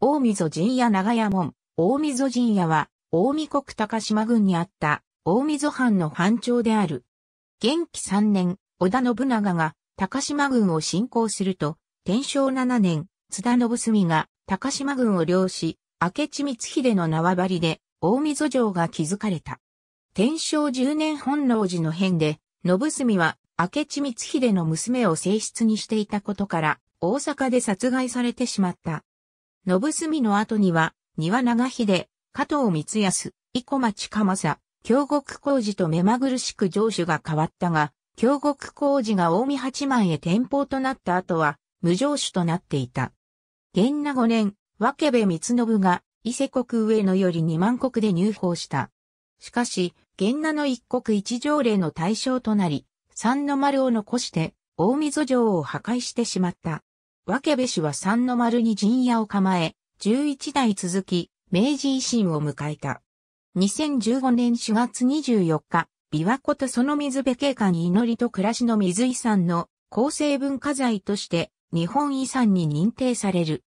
大溝陣屋長屋門、大溝陣屋は、大見国高島郡にあった、大溝藩の藩長である。元気3年、織田信長が、高島軍を侵攻すると、天正7年、津田信澄が、高島軍を領し、明智光秀の縄張りで、大溝城が築かれた。天正10年本能寺の変で、信澄は、明智光秀の娘を正室にしていたことから、大阪で殺害されてしまった。信澄の後には、庭長秀、加藤光康、生駒町政、京極工事と目まぐるしく城主が変わったが、京極工事が近江八幡へ転校となった後は、無城主となっていた。元那五年、分部光信が、伊勢国上野より二万国で入法した。しかし、元那の一国一条例の対象となり、三の丸を残して、大溝城を破壊してしまった。分部氏は三の丸に陣屋を構え、11代続き、明治維新を迎えた。2015年4月24日、琵琶湖とその水辺景観祈りと暮らしの水遺産の構成文化財として日本遺産に認定される。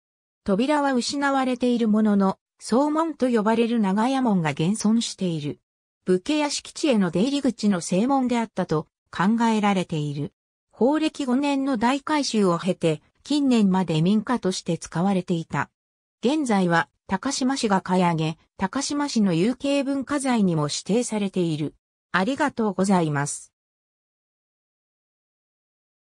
扉は失われているものの、総門と呼ばれる長屋門が現存している。武家屋敷地への出入り口の正門であったと考えられている。法暦5年の大改修を経て、近年まで民家として使われていた。現在は高島市が買い上げ、高島市の有形文化財にも指定されている。ありがとうございます。